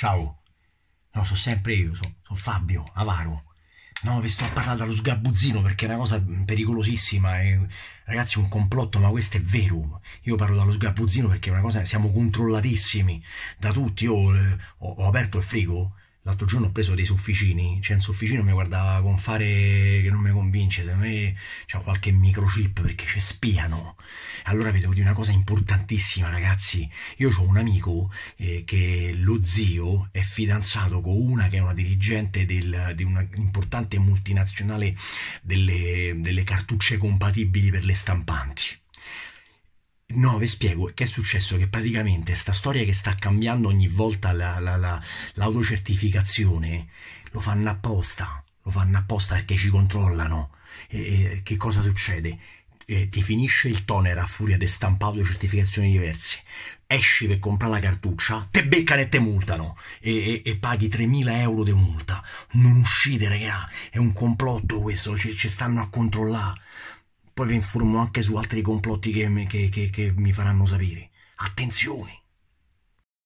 Ciao. No, sono sempre io, sono so Fabio, avaro. No, vi sto a parlare dallo sgabuzzino perché è una cosa pericolosissima. E, ragazzi, un complotto, ma questo è vero. Io parlo dallo sgabuzzino perché è una cosa, siamo controllatissimi da tutti. Io eh, ho, ho aperto il frigo, L'altro giorno ho preso dei sofficini, cioè un sofficino mi guardava con fare che non mi convince, secondo me c'ha qualche microchip perché ci spiano. Allora vi devo dire una cosa importantissima ragazzi, io ho un amico eh, che lo zio è fidanzato con una che è una dirigente del, di un'importante multinazionale delle, delle cartucce compatibili per le stampanti. No, vi spiego che è successo che praticamente sta storia che sta cambiando ogni volta la- la- la- l'autocertificazione lo fanno apposta, lo fanno apposta perché ci controllano. E- e che cosa succede? Eh, ti finisce il toner a furia di stampato autocertificazioni diverse, esci per comprare la cartuccia, te beccano e te multano e, e, e paghi 3.000 euro di multa. Non uscite, raga, è un complotto questo, ci stanno a controllare. Poi vi informo anche su altri complotti che, che, che, che mi faranno sapere. Attenzione!